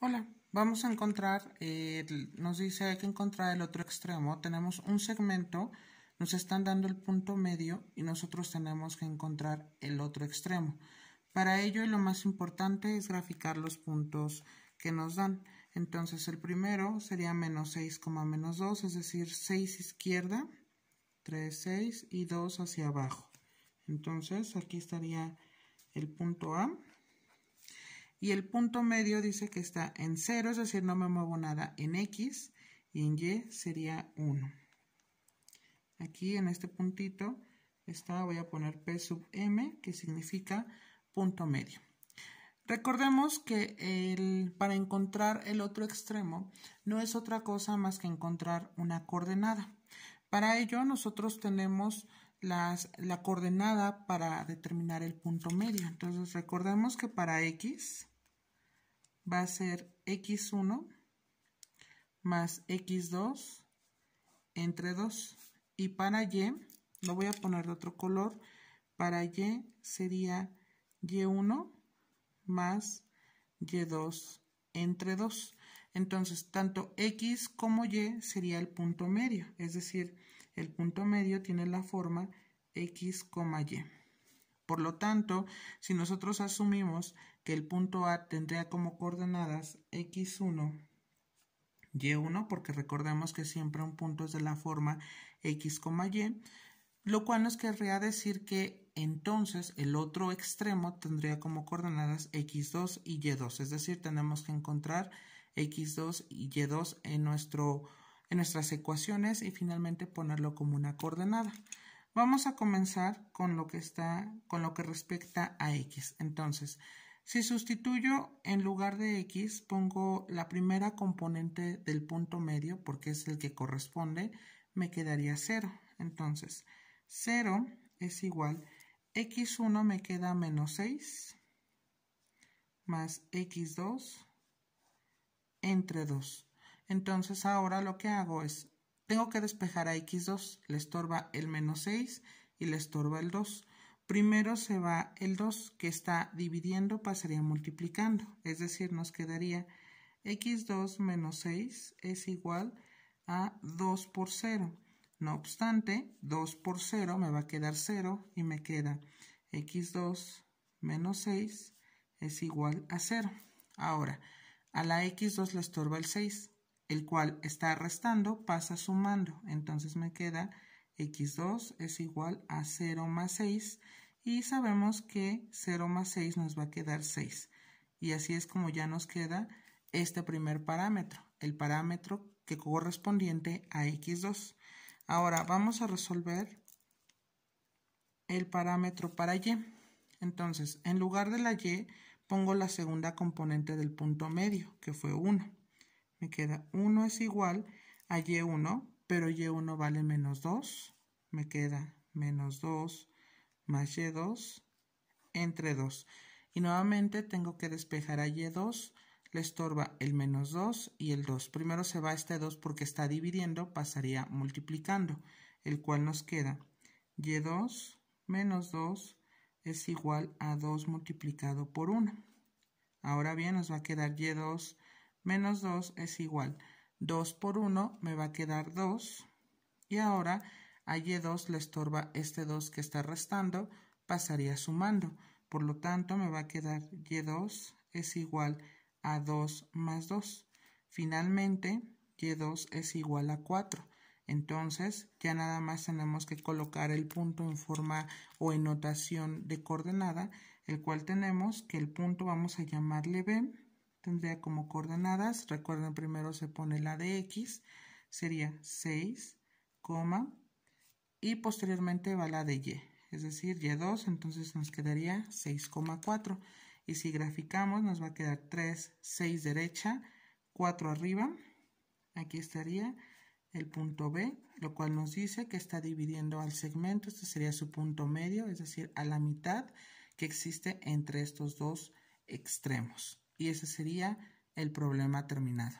Hola, vamos a encontrar, eh, nos dice hay que encontrar el otro extremo. Tenemos un segmento, nos están dando el punto medio y nosotros tenemos que encontrar el otro extremo. Para ello, lo más importante es graficar los puntos que nos dan. Entonces, el primero sería menos 6, menos 2, es decir, 6 izquierda, 3, 6 y 2 hacia abajo. Entonces, aquí estaría el punto A. Y el punto medio dice que está en 0, es decir, no me muevo nada en X y en Y sería 1. Aquí en este puntito está, voy a poner P sub M, que significa punto medio. Recordemos que para encontrar el otro extremo no es otra cosa más que encontrar una coordenada. Para ello nosotros tenemos la coordenada para determinar el punto medio. Entonces recordemos que para x va a ser x1 más x2 entre 2. Y para y, lo voy a poner de otro color, para y sería y1 más y2 entre 2. Entonces, tanto x como y sería el punto medio, es decir, el punto medio tiene la forma x, y. Por lo tanto, si nosotros asumimos que el punto A tendría como coordenadas x1, y1, e porque recordemos que siempre un punto es de la forma x, y, lo cual nos querría decir que entonces el otro extremo tendría como coordenadas x2 y y2, es decir, tenemos que encontrar x2 y y2 en, nuestro, en nuestras ecuaciones y finalmente ponerlo como una coordenada. Vamos a comenzar con lo que está, con lo que respecta a X. Entonces, si sustituyo en lugar de X, pongo la primera componente del punto medio, porque es el que corresponde, me quedaría 0. Entonces, 0 es igual, X1 me queda menos 6, más X2, entre 2. Entonces ahora lo que hago es tengo que despejar a x2, le estorba el menos 6 y le estorba el 2. Primero se va el 2 que está dividiendo, pasaría multiplicando, es decir, nos quedaría x2 menos 6 es igual a 2 por 0. No obstante, 2 por 0 me va a quedar 0 y me queda x2 menos 6 es igual a 0. Ahora, a la x2 le estorba el 6 el cual está restando pasa sumando. Entonces me queda x2 es igual a 0 más 6 y sabemos que 0 más 6 nos va a quedar 6. Y así es como ya nos queda este primer parámetro, el parámetro que correspondiente a x2. Ahora vamos a resolver el parámetro para y. Entonces, en lugar de la y, pongo la segunda componente del punto medio, que fue 1. Me queda 1 es igual a y1, pero y1 vale menos 2. Me queda menos 2 más y2 entre 2. Y nuevamente tengo que despejar a y2. Le estorba el menos 2 y el 2. Primero se va este 2 porque está dividiendo, pasaría multiplicando, el cual nos queda y2 menos 2 es igual a 2 multiplicado por 1. Ahora bien, nos va a quedar y2 menos 2 es igual. 2 por 1 me va a quedar 2. Y ahora a Y2 le estorba este 2 que está restando, pasaría sumando. Por lo tanto, me va a quedar Y2 es igual a 2 más 2. Finalmente, Y2 es igual a 4. Entonces, ya nada más tenemos que colocar el punto en forma o en notación de coordenada, el cual tenemos que el punto vamos a llamarle B tendría como coordenadas, recuerden primero se pone la de x, sería 6, y posteriormente va la de y, es decir, y2, entonces nos quedaría 6,4. Y si graficamos nos va a quedar 3, 6 derecha, 4 arriba, aquí estaría el punto B, lo cual nos dice que está dividiendo al segmento, este sería su punto medio, es decir, a la mitad que existe entre estos dos extremos y ese sería el problema terminado.